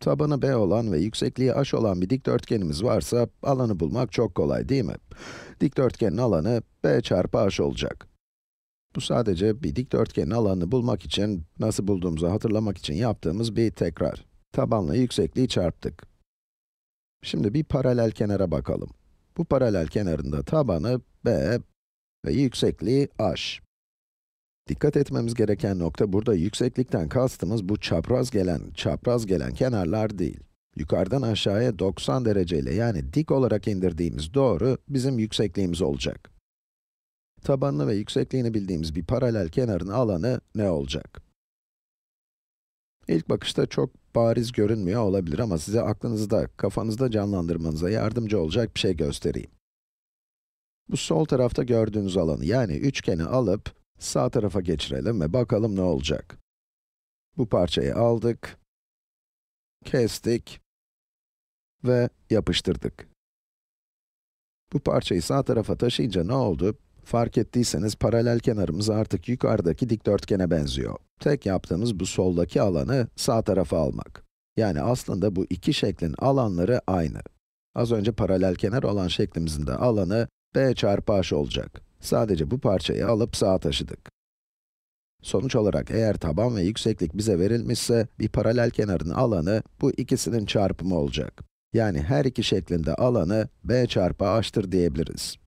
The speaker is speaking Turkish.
Tabanı b olan ve yüksekliği h olan bir dikdörtgenimiz varsa, alanı bulmak çok kolay değil mi? Dikdörtgenin alanı b çarpı h olacak. Bu sadece bir dikdörtgenin alanını bulmak için, nasıl bulduğumuzu hatırlamak için yaptığımız bir tekrar. Tabanla yüksekliği çarptık. Şimdi bir paralel kenara bakalım. Bu paralel kenarında tabanı b ve yüksekliği h. Dikkat etmemiz gereken nokta burada yükseklikten kastımız bu çapraz gelen, çapraz gelen kenarlar değil. Yukarıdan aşağıya 90 dereceyle yani dik olarak indirdiğimiz doğru bizim yüksekliğimiz olacak. Tabanını ve yüksekliğini bildiğimiz bir paralel kenarın alanı ne olacak? İlk bakışta çok bariz görünmüyor olabilir ama size aklınızda, kafanızda canlandırmanıza yardımcı olacak bir şey göstereyim. Bu sol tarafta gördüğünüz alanı yani üçgeni alıp Sağ tarafa geçirelim ve bakalım ne olacak. Bu parçayı aldık, kestik ve yapıştırdık. Bu parçayı sağ tarafa taşıyınca ne oldu? Fark ettiyseniz paralel kenarımız artık yukarıdaki dikdörtgene benziyor. Tek yaptığımız bu soldaki alanı sağ tarafa almak. Yani aslında bu iki şeklin alanları aynı. Az önce paralel kenar olan şeklimizin de alanı b çarpı h olacak. Sadece bu parçayı alıp sağa taşıdık. Sonuç olarak eğer taban ve yükseklik bize verilmişse, bir paralel kenarın alanı bu ikisinin çarpımı olacak. Yani her iki şeklinde alanı b çarpı h'tır diyebiliriz.